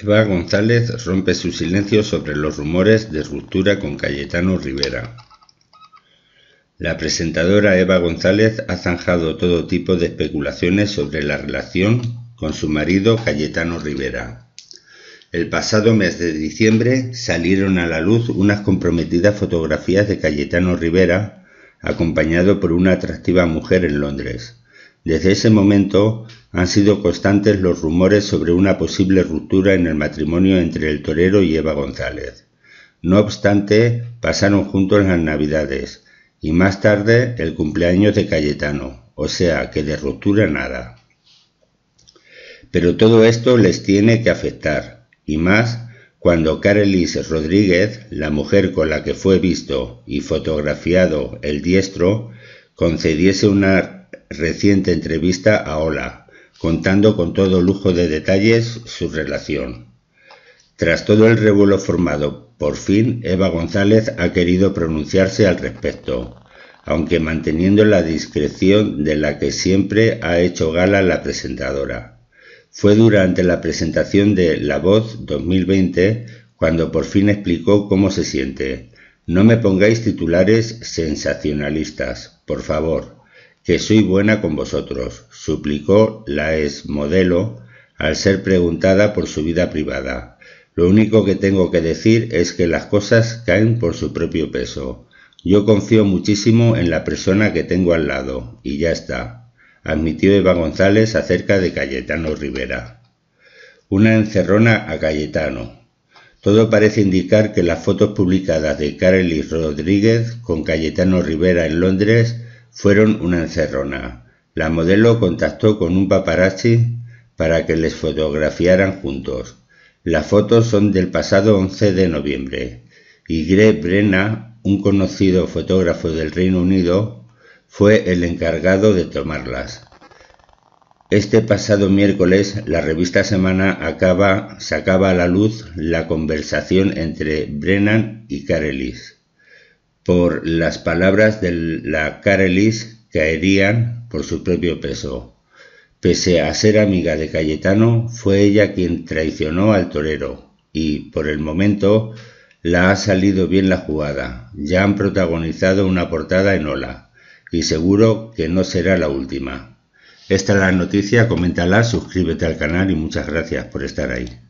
Eva González rompe su silencio sobre los rumores de ruptura con Cayetano Rivera. La presentadora Eva González ha zanjado todo tipo de especulaciones sobre la relación con su marido Cayetano Rivera. El pasado mes de diciembre salieron a la luz unas comprometidas fotografías de Cayetano Rivera acompañado por una atractiva mujer en Londres. Desde ese momento han sido constantes los rumores sobre una posible ruptura en el matrimonio entre el torero y Eva González. No obstante, pasaron juntos las Navidades y más tarde el cumpleaños de Cayetano, o sea que de ruptura nada. Pero todo esto les tiene que afectar, y más cuando Carelis Rodríguez, la mujer con la que fue visto y fotografiado el diestro, concediese una reciente entrevista a Hola, contando con todo lujo de detalles su relación. Tras todo el revuelo formado, por fin Eva González ha querido pronunciarse al respecto, aunque manteniendo la discreción de la que siempre ha hecho gala la presentadora. Fue durante la presentación de La Voz 2020 cuando por fin explicó cómo se siente. No me pongáis titulares sensacionalistas, por favor que soy buena con vosotros, suplicó la modelo al ser preguntada por su vida privada. Lo único que tengo que decir es que las cosas caen por su propio peso. Yo confío muchísimo en la persona que tengo al lado, y ya está, admitió Eva González acerca de Cayetano Rivera. Una encerrona a Cayetano. Todo parece indicar que las fotos publicadas de Carely Rodríguez con Cayetano Rivera en Londres fueron una encerrona. La modelo contactó con un paparazzi para que les fotografiaran juntos. Las fotos son del pasado 11 de noviembre y Greg Brenna, un conocido fotógrafo del Reino Unido, fue el encargado de tomarlas. Este pasado miércoles, la revista Semana acaba, sacaba a la luz la conversación entre Brennan y Carelis por las palabras de la Carelis caerían por su propio peso. Pese a ser amiga de Cayetano, fue ella quien traicionó al torero y, por el momento, la ha salido bien la jugada. Ya han protagonizado una portada en Ola y seguro que no será la última. Esta es la noticia, coméntala, suscríbete al canal y muchas gracias por estar ahí.